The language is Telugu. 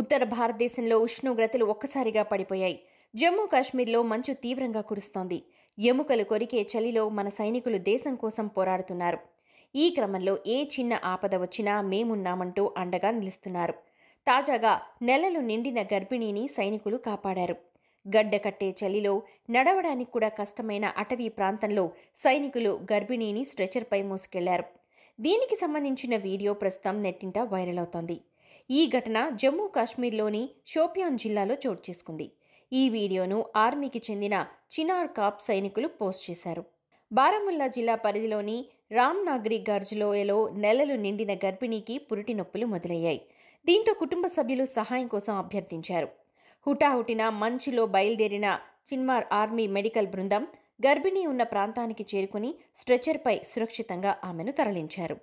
ఉత్తర భారతదేశంలో ఉష్ణోగ్రతలు ఒక్కసారిగా పడిపోయాయి జమ్మూ కాశ్మీర్లో మంచు తీవ్రంగా కురుస్తోంది ఎముకలు కొరికే చలిలో మన సైనికులు దేశం కోసం పోరాడుతున్నారు ఈ క్రమంలో ఏ చిన్న ఆపద వచ్చినా మేమున్నామంటూ అండగా నిలుస్తున్నారు తాజాగా నెలలు నిండిన గర్భిణీని సైనికులు కాపాడారు గడ్డ కట్టే చలిలో నడవడానికి కూడా కష్టమైన అటవీ ప్రాంతంలో సైనికులు గర్భిణీని స్ట్రెచర్పై మోసుకెళ్లారు దీనికి సంబంధించిన వీడియో ప్రస్తుతం నెట్టింట వైరల్ అవుతోంది ఈ ఘటన జమ్మూ కాశ్మీర్లోని షోపియాన్ జిల్లాలో చోటు చేసుకుంది ఈ వీడియోను ఆర్మీకి చెందిన చినార్ కాప్ సైనికులు పోస్ట్ చేశారు బారాముల్లా జిల్లా పరిధిలోని రామ్నాగరి గర్జ్లోయలో నెలలు నిండిన గర్భిణీకి పురిటి నొప్పులు మొదలయ్యాయి దీంతో కుటుంబ సభ్యులు సహాయం కోసం అభ్యర్థించారు హుటాహుటిన మంచులో బయలుదేరిన చిన్మార్ ఆర్మీ మెడికల్ బృందం గర్భిణీ ఉన్న ప్రాంతానికి చేరుకుని స్ట్రెచర్పై సురక్షితంగా ఆమెను తరలించారు